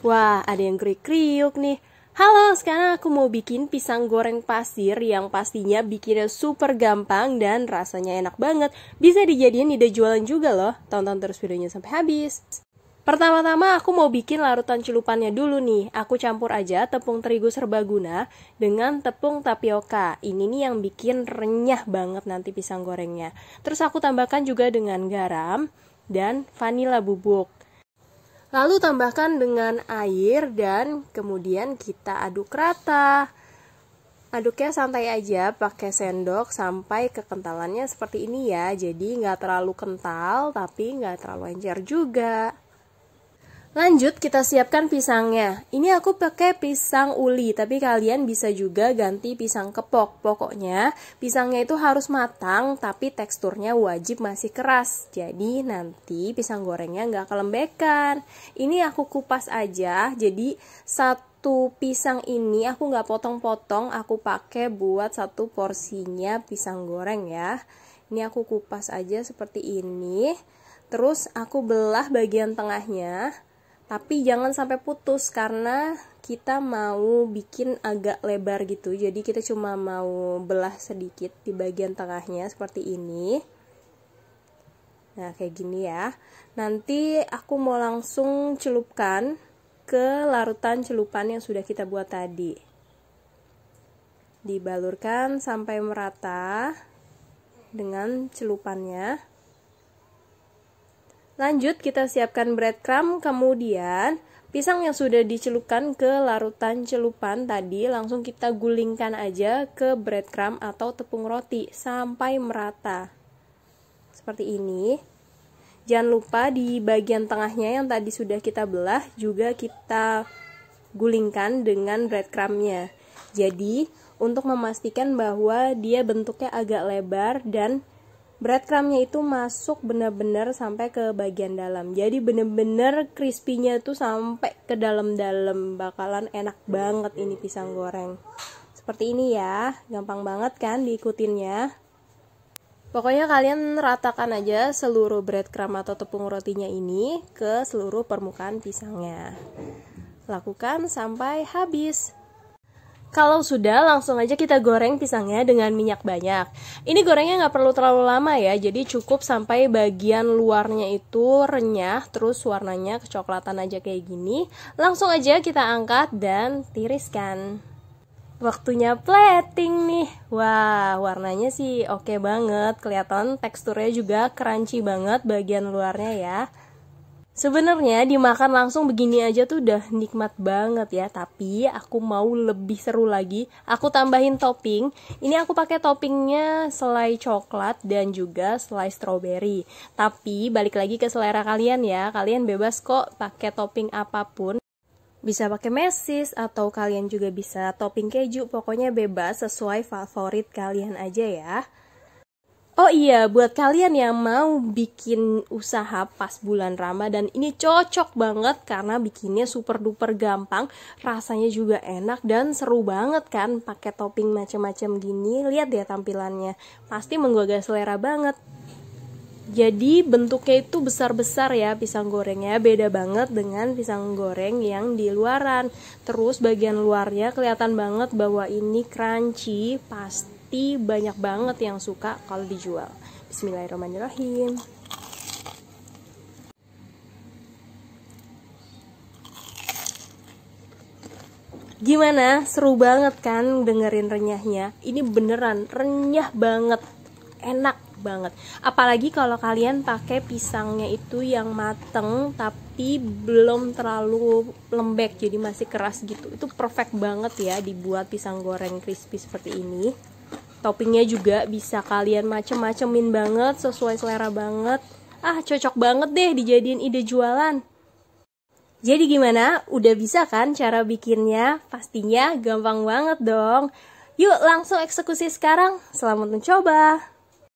Wah, ada yang kriuk-kriuk nih. Halo, sekarang aku mau bikin pisang goreng pasir yang pastinya bikinnya super gampang dan rasanya enak banget. Bisa dijadiin ide jualan juga loh. Tonton terus videonya sampai habis. Pertama-tama aku mau bikin larutan celupannya dulu nih. Aku campur aja tepung terigu serbaguna dengan tepung tapioka. Ini nih yang bikin renyah banget nanti pisang gorengnya. Terus aku tambahkan juga dengan garam dan vanila bubuk. Lalu tambahkan dengan air dan kemudian kita aduk rata. Aduknya santai aja pakai sendok sampai kekentalannya seperti ini ya. Jadi nggak terlalu kental tapi nggak terlalu encer juga. Lanjut kita siapkan pisangnya. Ini aku pakai pisang uli, tapi kalian bisa juga ganti pisang kepok. Pokoknya pisangnya itu harus matang, tapi teksturnya wajib masih keras. Jadi nanti pisang gorengnya nggak kelembekan. Ini aku kupas aja, jadi satu pisang ini aku nggak potong-potong, aku pakai buat satu porsinya pisang goreng ya. Ini aku kupas aja seperti ini. Terus aku belah bagian tengahnya tapi jangan sampai putus karena kita mau bikin agak lebar gitu jadi kita cuma mau belah sedikit di bagian tengahnya seperti ini nah kayak gini ya nanti aku mau langsung celupkan ke larutan celupan yang sudah kita buat tadi dibalurkan sampai merata dengan celupannya Lanjut kita siapkan breadcrumb, kemudian pisang yang sudah dicelupkan ke larutan celupan tadi langsung kita gulingkan aja ke breadcrumb atau tepung roti sampai merata. Seperti ini. Jangan lupa di bagian tengahnya yang tadi sudah kita belah juga kita gulingkan dengan breadcrumbnya. Jadi, untuk memastikan bahwa dia bentuknya agak lebar dan breadcrumbnya itu masuk benar-benar sampai ke bagian dalam jadi benar-benar crispy-nya tuh sampai ke dalam-dalam bakalan enak banget ini pisang goreng seperti ini ya gampang banget kan diikutinnya pokoknya kalian ratakan aja seluruh breadcrumb atau tepung rotinya ini ke seluruh permukaan pisangnya lakukan sampai habis kalau sudah, langsung aja kita goreng pisangnya dengan minyak banyak. Ini gorengnya nggak perlu terlalu lama ya, jadi cukup sampai bagian luarnya itu renyah, terus warnanya kecoklatan aja kayak gini. Langsung aja kita angkat dan tiriskan. Waktunya plating nih. Wah, warnanya sih oke okay banget. Kelihatan teksturnya juga crunchy banget bagian luarnya ya. Sebenarnya dimakan langsung begini aja tuh udah nikmat banget ya, tapi aku mau lebih seru lagi. Aku tambahin topping. Ini aku pakai toppingnya selai coklat dan juga selai strawberry. Tapi balik lagi ke selera kalian ya. Kalian bebas kok pakai topping apapun. Bisa pakai mesis atau kalian juga bisa topping keju, pokoknya bebas sesuai favorit kalian aja ya. Oh iya, buat kalian yang mau bikin usaha pas bulan Ramadan, ini cocok banget karena bikinnya super duper gampang, rasanya juga enak dan seru banget kan pakai topping macam-macam gini. Lihat ya tampilannya, pasti menggugah selera banget. Jadi bentuknya itu besar-besar ya pisang gorengnya beda banget dengan pisang goreng yang di luaran. Terus bagian luarnya kelihatan banget bahwa ini crunchy, pasti tapi banyak banget yang suka kalau dijual. Bismillahirrahmanirrahim. Gimana? Seru banget kan dengerin renyahnya? Ini beneran renyah banget. Enak banget. Apalagi kalau kalian pakai pisangnya itu yang mateng tapi belum terlalu lembek jadi masih keras gitu. Itu perfect banget ya dibuat pisang goreng crispy seperti ini toppingnya juga bisa kalian macem-macemin banget sesuai selera banget ah cocok banget deh dijadiin ide jualan jadi gimana udah bisa kan cara bikinnya pastinya gampang banget dong yuk langsung eksekusi sekarang selamat mencoba